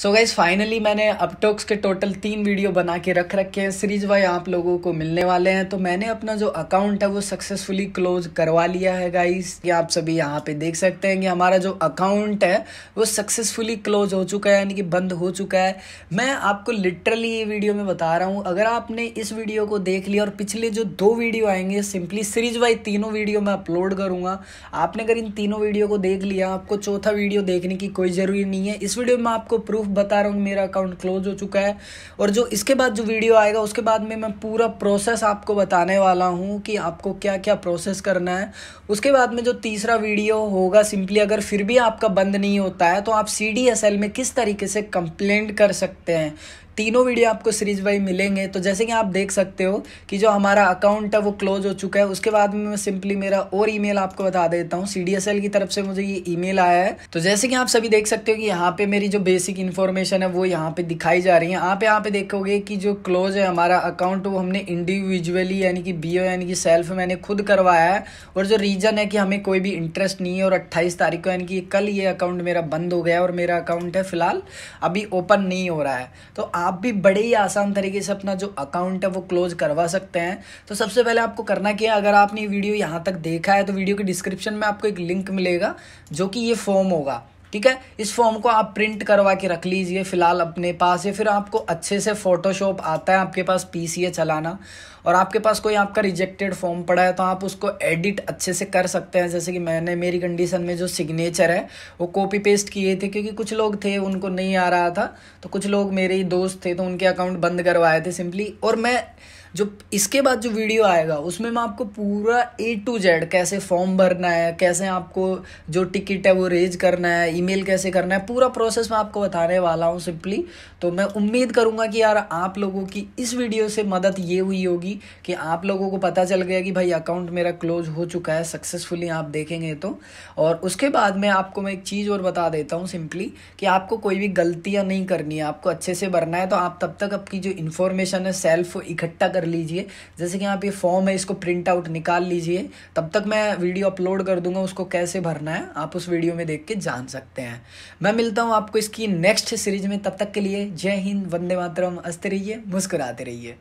so guys finally मैंने अपटोक्स के total तीन वीडियो बना के रख रखे हैं सीरीज वाई आप लोगों को मिलने वाले हैं तो मैंने अपना जो अकाउंट है वो सक्सेसफुली क्लोज करवा लिया है गाइज ये आप सभी यहाँ पे देख सकते हैं कि हमारा जो अकाउंट है वो सक्सेसफुली क्लोज हो चुका है यानी कि बंद हो चुका है मैं आपको लिटरली ये वीडियो में बता रहा हूँ अगर आपने इस वीडियो को देख लिया और पिछले जो दो वीडियो आएंगे सिंपली सीरीज वाई तीनों वीडियो मैं अपलोड करूँगा आपने अगर इन तीनों वीडियो को देख लिया आपको चौथा वीडियो देखने की कोई ज़रूरी नहीं है इस वीडियो में आपको प्रूफ बता रहा हूँ मेरा अकाउंट क्लोज हो चुका है और जो इसके बाद जो वीडियो आएगा उसके बाद में मैं पूरा प्रोसेस आपको बताने वाला हूँ कि आपको क्या क्या प्रोसेस करना है उसके बाद में जो तीसरा वीडियो होगा सिंपली अगर फिर भी आपका बंद नहीं होता है तो आप सी में किस तरीके से कंप्लेंट कर सकते हैं तीनों वीडियो आपको सीरीज वाइज मिलेंगे तो जैसे कि आप देख सकते हो कि जो हमारा अकाउंट है वो क्लोज हो चुका है उसके बाद में मैं सिंपली मेरा और ईमेल आपको बता देता हूँ सी की तरफ से मुझे ये ईमेल आया है तो जैसे कि आप सभी देख सकते हो कि यहाँ पे मेरी जो बेसिक इन्फॉर्मेशन है वो यहाँ पे दिखाई जा रही है आप यहाँ पे देखोगे कि जो क्लोज है हमारा अकाउंट वो हमने इंडिविजुअली यानी कि बी यानी कि सेल्फ मैंने खुद करवाया है और जो रीज़न है कि हमें कोई भी इंटरेस्ट नहीं है और अट्ठाईस तारीख को यानी कि कल ये अकाउंट मेरा बंद हो गया और मेरा अकाउंट है फिलहाल अभी ओपन नहीं हो रहा है तो आप भी बड़े ही आसान तरीके से अपना जो अकाउंट है वो क्लोज करवा सकते हैं तो सबसे पहले आपको करना क्या अगर आपने वीडियो यहाँ तक देखा है तो वीडियो के डिस्क्रिप्शन में आपको एक लिंक मिलेगा जो कि ये फॉर्म होगा ठीक है इस फॉर्म को आप प्रिंट करवा के रख लीजिए फ़िलहाल अपने पास या फिर आपको अच्छे से फोटोशॉप आता है आपके पास पीसीए चलाना और आपके पास कोई आपका रिजेक्टेड फॉर्म पड़ा है तो आप उसको एडिट अच्छे से कर सकते हैं जैसे कि मैंने मेरी कंडीशन में जो सिग्नेचर है वो कॉपी पेस्ट किए थे क्योंकि कुछ लोग थे उनको नहीं आ रहा था तो कुछ लोग मेरे ही दोस्त थे तो उनके अकाउंट बंद करवाए थे सिंपली और मैं जो इसके बाद जो वीडियो आएगा उसमें मैं आपको पूरा ए टू जेड कैसे फॉर्म भरना है कैसे आपको जो टिकट है वो रेज करना है ईमेल कैसे करना है पूरा प्रोसेस मैं आपको बताने वाला हूँ सिंपली तो मैं उम्मीद करूँगा कि यार आप लोगों की इस वीडियो से मदद ये हुई होगी कि आप लोगों को पता चल गया कि भाई अकाउंट मेरा क्लोज हो चुका है सक्सेसफुली आप देखेंगे तो और उसके बाद में आपको मैं एक चीज़ और बता देता हूँ सिंपली कि आपको कोई भी गलतियाँ नहीं करनी है आपको अच्छे से भरना है तो आप तब तक आपकी जो इन्फॉर्मेशन है सेल्फ इकट्ठा कर कर लीजिए जैसे कि यहाँ पे फॉर्म है इसको प्रिंट आउट निकाल लीजिए तब तक मैं वीडियो अपलोड कर दूंगा उसको कैसे भरना है आप उस वीडियो में देख के जान सकते हैं मैं मिलता हूँ आपको इसकी नेक्स्ट सीरीज में तब तक के लिए जय हिंद वंदे मातरम हंसते रहिए मुस्कुराते रहिए